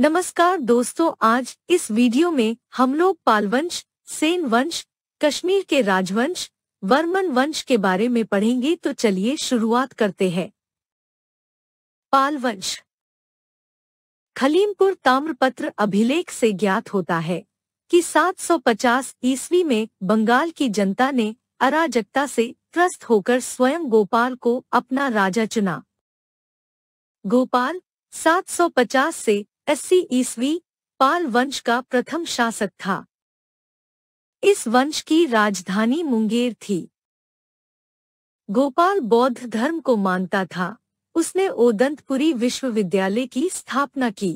नमस्कार दोस्तों आज इस वीडियो में हम लोग पालवंश सेन वंश कश्मीर के राजवंश वर्मन वंश के बारे में पढ़ेंगे तो चलिए शुरुआत करते हैं पालवंश खलीमपुर ताम्रपत्र अभिलेख से ज्ञात होता है कि 750 ईस्वी में बंगाल की जनता ने अराजकता से त्रस्त होकर स्वयं गोपाल को अपना राजा चुना गोपाल 750 से अस्सी ईस्वी पाल वंश का प्रथम शासक था इस वंश की राजधानी मुंगेर थी गोपाल बौद्ध धर्म को मानता था उसने ओदंतपुरी विश्वविद्यालय की स्थापना की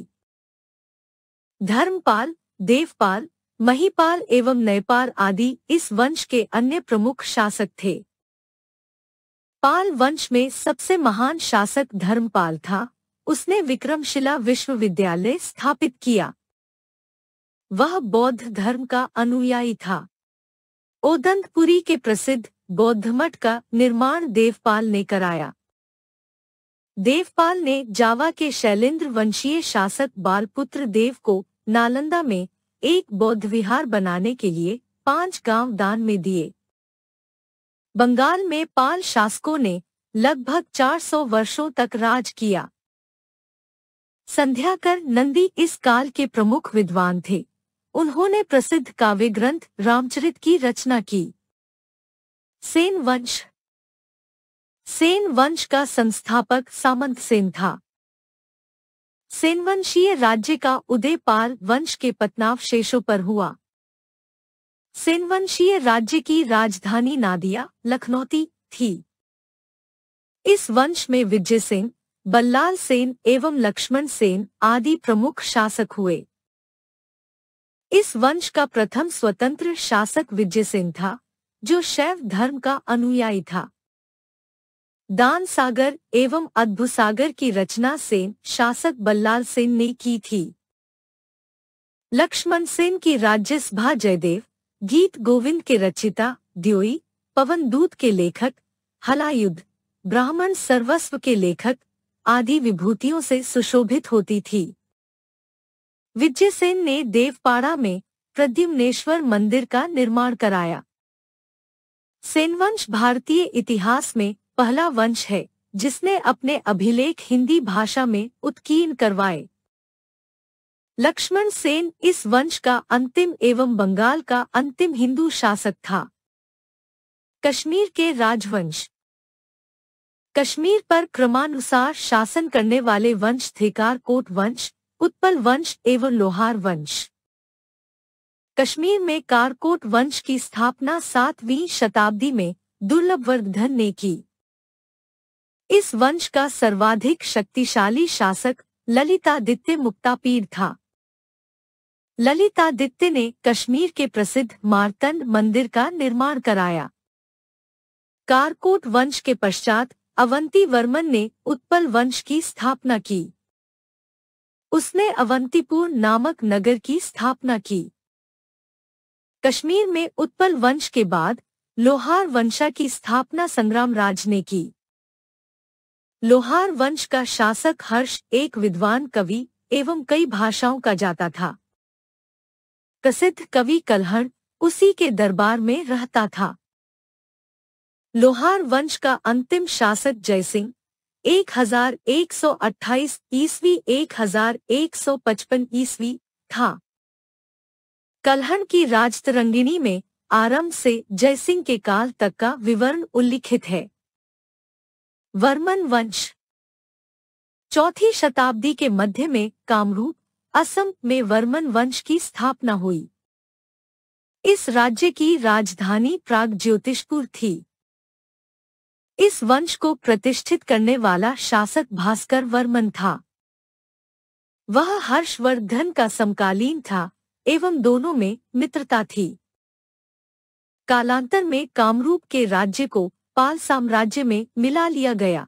धर्मपाल देवपाल महिपाल एवं नयपाल आदि इस वंश के अन्य प्रमुख शासक थे पाल वंश में सबसे महान शासक धर्मपाल था उसने विक्रमशिला विश्वविद्यालय स्थापित किया वह बौद्ध धर्म का अनुयायी था ओदंतपुरी के प्रसिद्ध बौद्ध मठ का निर्माण देवपाल ने कराया देवपाल ने जावा के शैलेंद्र वंशीय शासक बालपुत्र देव को नालंदा में एक बौद्ध विहार बनाने के लिए पांच गांव दान में दिए बंगाल में पाल शासकों ने लगभग 400 वर्षों तक राज किया संध्याकर नंदी इस काल के प्रमुख विद्वान थे उन्होंने प्रसिद्ध काव्य ग्रंथ रामचरित की रचना की सेन वंश सेन वंश का संस्थापक सामंत सेन था सेनवंशीय राज्य का उदयपाल वंश के पत्नावशेषों पर हुआ सेनवंशीय राज्य की राजधानी नादिया लखनौती थी इस वंश में विजय सेन बल्लाल सेन एवं लक्ष्मण सेन आदि प्रमुख शासक हुए इस वंश का प्रथम स्वतंत्र शासक विजय सेन था जो शैव धर्म का अनुयायी था दान सागर एवं अद्भुसागर की रचना सेन शासक बल्लाल सेन ने की थी लक्ष्मण सेन की राज्यसभा जयदेव गीत गोविंद के रचिता द्योई पवन दूत के लेखक हलायुद्ध ब्राह्मण सर्वस्व के लेखक आदि विभूतियों से सुशोभित होती थी विजय सेन ने देवपाड़ा में प्रद्युम्नेश्वर मंदिर का निर्माण कराया सेनवंश भारतीय इतिहास में पहला वंश है जिसने अपने अभिलेख हिंदी भाषा में उत्कीर्ण करवाए लक्ष्मण सेन इस वंश का अंतिम एवं बंगाल का अंतिम हिंदू शासक था कश्मीर के राजवंश कश्मीर पर क्रमानुसार शासन करने वाले वंश थेकार कोट वंश उत्पल वंश एवं लोहार वंश कश्मीर में कारकोट वंश की स्थापना सातवीं शताब्दी में दुर्लभ वर्धन ने की इस वंश का सर्वाधिक शक्तिशाली शासक ललितादित्य मुक्तापीर था ललितादित्य ने कश्मीर के प्रसिद्ध मारतंड मंदिर का निर्माण कराया कारकोट वंश के पश्चात अवंती वर्मन ने उत्पल वंश की स्थापना की उसने अवंतीपुर नामक नगर की स्थापना की कश्मीर में उत्पल वंश के बाद लोहार वंशा की स्थापना संग्राम राज ने की लोहार वंश का शासक हर्ष एक विद्वान कवि एवं कई भाषाओं का जाता था प्रसिद्ध कवि कलहण उसी के दरबार में रहता था लोहार वंश का अंतिम शासक जयसिंह 1128 ईस्वी एक एक हजार सौ पचपन ईस्वी था कलहन की राजतरंगिणी में आरंभ से जयसिंह के काल तक का विवरण उल्लिखित है वर्मन वंश चौथी शताब्दी के मध्य में कामरूप असम में वर्मन वंश की स्थापना हुई इस राज्य की राजधानी प्राग ज्योतिषपुर थी इस वंश को प्रतिष्ठित करने वाला शासक भास्कर वर्मन था वह हर्षवर्धन का समकालीन था एवं दोनों में मित्रता थी कालांतर में कामरूप के राज्य को पाल साम्राज्य में मिला लिया गया